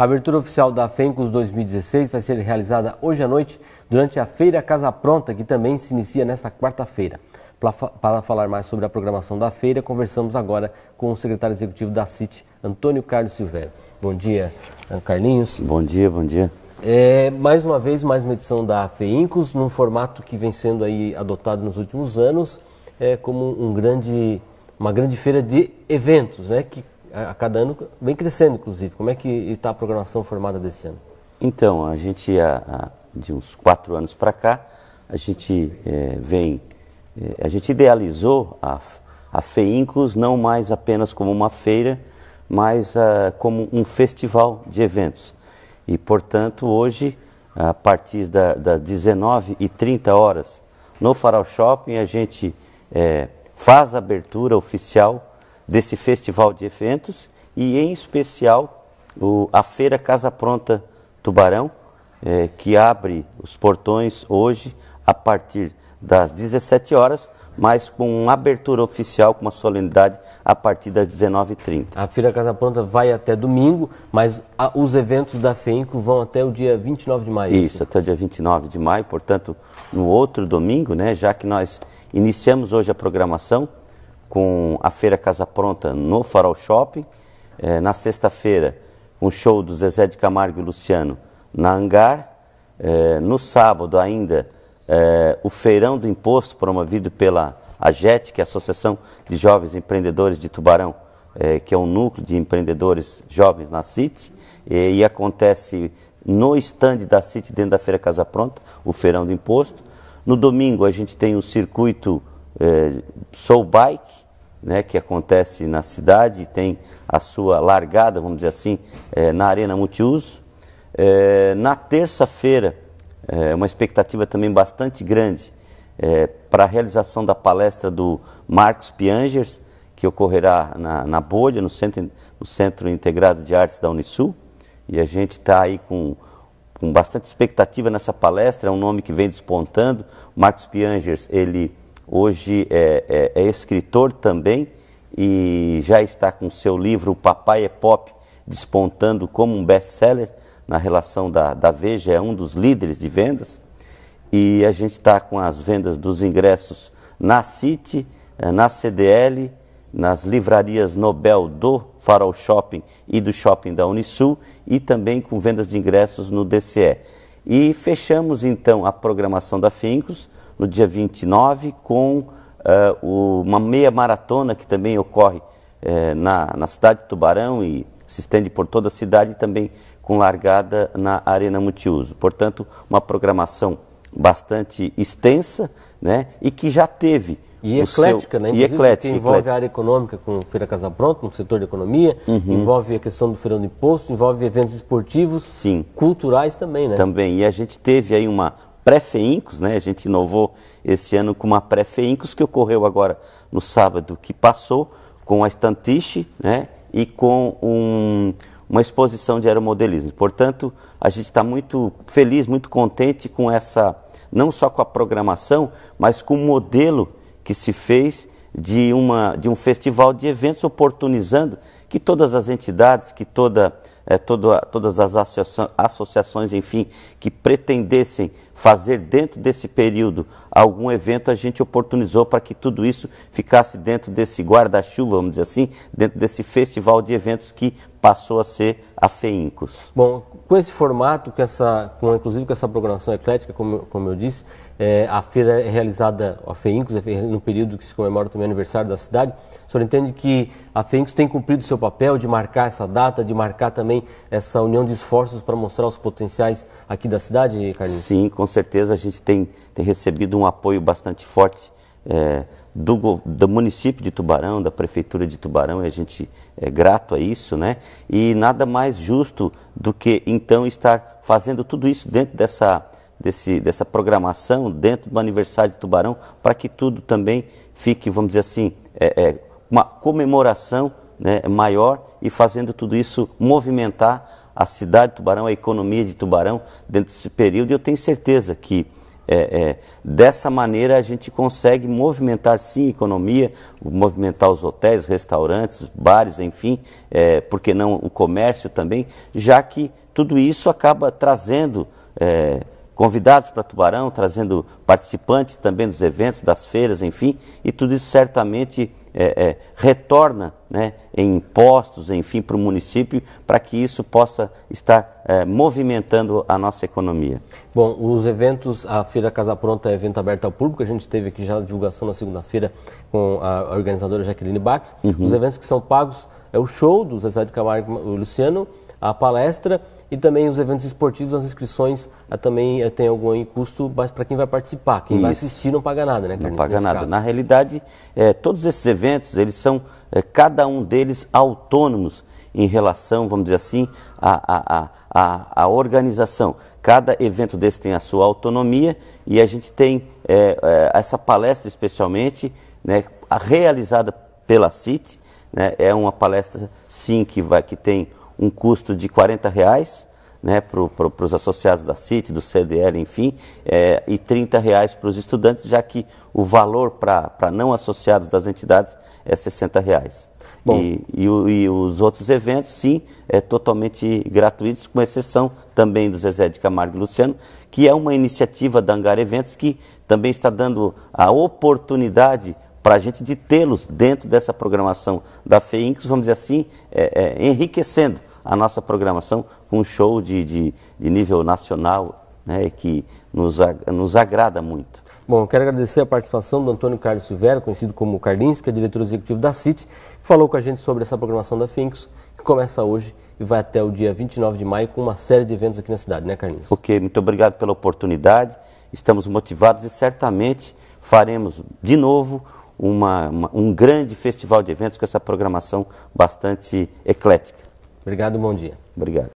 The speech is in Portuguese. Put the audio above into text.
A abertura oficial da FENCOS 2016 vai ser realizada hoje à noite durante a Feira Casa Pronta, que também se inicia nesta quarta-feira. Para falar mais sobre a programação da feira, conversamos agora com o secretário executivo da CIT, Antônio Carlos Silveira. Bom dia, Carlinhos. Bom dia, bom dia. É, mais uma vez, mais uma edição da FEINCOS, num formato que vem sendo aí adotado nos últimos anos, é, como um grande, uma grande feira de eventos, né, que a cada ano vem crescendo, inclusive. Como é que está a programação formada desse ano? Então, a gente, a, a, de uns quatro anos para cá, a gente é, vem, é, a gente idealizou a, a FEINCOS não mais apenas como uma feira, mas ah, como um festival de eventos. E, portanto, hoje, a partir das da 19 e 30 horas, no Farol Shopping, a gente é, faz a abertura oficial desse festival de eventos e, em especial, o, a Feira Casa Pronta Tubarão, é, que abre os portões hoje a partir das 17 horas, mas com uma abertura oficial, com uma solenidade a partir das 19h30. A Feira Casa Pronta vai até domingo, mas a, os eventos da FEINCO vão até o dia 29 de maio. Isso, até o dia 29 de maio, portanto, no outro domingo, né, já que nós iniciamos hoje a programação, com a Feira Casa Pronta no Farol Shopping. É, na sexta-feira, um show do Zezé de Camargo e Luciano na Hangar. É, no sábado ainda, é, o Feirão do Imposto, promovido pela AGET, que é a Associação de Jovens Empreendedores de Tubarão, que é um núcleo de empreendedores jovens na CIT, e, e acontece no estande da CIT, dentro da Feira Casa Pronta, o Feirão do Imposto. No domingo, a gente tem o circuito é, Soul Bike, né, que acontece na cidade, tem a sua largada, vamos dizer assim, é, na Arena Multiuso. É, na terça-feira, é, uma expectativa também bastante grande é, para a realização da palestra do Marcos Piangers, que ocorrerá na, na Bolha, no centro, no centro Integrado de Artes da Unisul. E a gente está aí com, com bastante expectativa nessa palestra, é um nome que vem despontando. Marcos Piangers, ele hoje é, é, é escritor também e já está com seu livro O Papai é Pop despontando como um best-seller na relação da, da Veja, é um dos líderes de vendas. E a gente está com as vendas dos ingressos na City, eh, na CDL, nas livrarias Nobel do Farol Shopping e do Shopping da Unisul e também com vendas de ingressos no DCE. E fechamos então a programação da Fincos no dia 29, com uh, o, uma meia maratona que também ocorre eh, na, na cidade de Tubarão e se estende por toda a cidade também com largada na Arena Multiuso. Portanto, uma programação bastante extensa né, e que já teve. E eclética, seu... né? Inclusive, e eclética, envolve eclética. a área econômica com Feira Casa Pronto, no setor de economia, uhum. envolve a questão do feirão do imposto, envolve eventos esportivos, Sim. culturais também, né? Também. E a gente teve aí uma, pré-FEINCOS, né? A gente inovou esse ano com uma pré-FEINCOS que ocorreu agora no sábado que passou com a estantiche, né? E com um, uma exposição de aeromodelismo. Portanto, a gente está muito feliz, muito contente com essa, não só com a programação, mas com o modelo que se fez de, uma, de um festival de eventos oportunizando que todas as entidades, que toda, é, toda, todas as associações, enfim, que pretendessem fazer dentro desse período algum evento, a gente oportunizou para que tudo isso ficasse dentro desse guarda-chuva, vamos dizer assim, dentro desse festival de eventos que passou a ser a FEINCOS. Bom, com esse formato, com essa, com, inclusive com essa programação eclética, como, como eu disse, é, a feira é realizada, a FEINCOS, no período que se comemora também o aniversário da cidade, o senhor entende que a FEINCOS tem cumprido seu papel de marcar essa data, de marcar também essa união de esforços para mostrar os potenciais aqui da cidade, Carlinhos? Sim, com certeza a gente tem, tem recebido um apoio bastante forte é, do, do, município de Tubarão, da prefeitura de Tubarão, e a gente é grato a isso, né? E nada mais justo do que então estar fazendo tudo isso dentro dessa desse, dessa programação dentro do aniversário de Tubarão, para que tudo também fique, vamos dizer assim, é, é, uma comemoração né, maior e fazendo tudo isso movimentar a cidade de Tubarão, a economia de Tubarão dentro desse período. E eu tenho certeza que é, é dessa maneira a gente consegue movimentar sim a economia, movimentar os hotéis, restaurantes, bares, enfim, é, não o comércio também, já que tudo isso acaba trazendo. É, convidados para Tubarão, trazendo participantes também dos eventos, das feiras, enfim, e tudo isso certamente é, é, retorna né, em impostos, enfim, para o município, para que isso possa estar é, movimentando a nossa economia. Bom, os eventos, a Feira Casa Pronta é evento aberto ao público, a gente teve aqui já a divulgação na segunda-feira com a organizadora Jaqueline Bax. Uhum. Os eventos que são pagos é o show do Zezé de Camargo e Luciano, a palestra e também os eventos esportivos, as inscrições eh, também eh, tem algum custo para quem vai participar. Quem Isso. vai assistir não paga nada, né? Carlinhos? Não paga nada. Caso. Na realidade, é, todos esses eventos, eles são, é, cada um deles, autônomos em relação, vamos dizer assim, à, a a a organização. Cada evento desse tem a sua autonomia e a gente tem é, essa palestra especialmente né, realizada pela CIT, né, é uma palestra sim que, vai, que tem um custo de 40 reais né, para pro, os associados da CIT, do CDL, enfim, é, e 30 reais para os estudantes, já que o valor para não associados das entidades é 60 reais. Bom. E, e, e, os outros eventos, sim, é totalmente gratuitos, com exceção também do Zezé de Camargo e Luciano, que é uma iniciativa da Angar Eventos que também está dando a oportunidade para a gente de tê-los dentro dessa programação da FEINCS, vamos dizer assim, é, é, enriquecendo a nossa programação com um show de, de, de nível nacional né, que nos, nos agrada muito. Bom, quero agradecer a participação do Antônio Carlos Silveira, conhecido como Carlinhos, que é diretor executivo da CIT, que falou com a gente sobre essa programação da FINX, que começa hoje e vai até o dia 29 de maio com uma série de eventos aqui na cidade, né, Carlinhos? Ok, muito obrigado pela oportunidade. Estamos motivados e certamente faremos de novo uma, uma, um grande festival de eventos com essa programação bastante eclética. Obrigado, bom dia. Obrigado.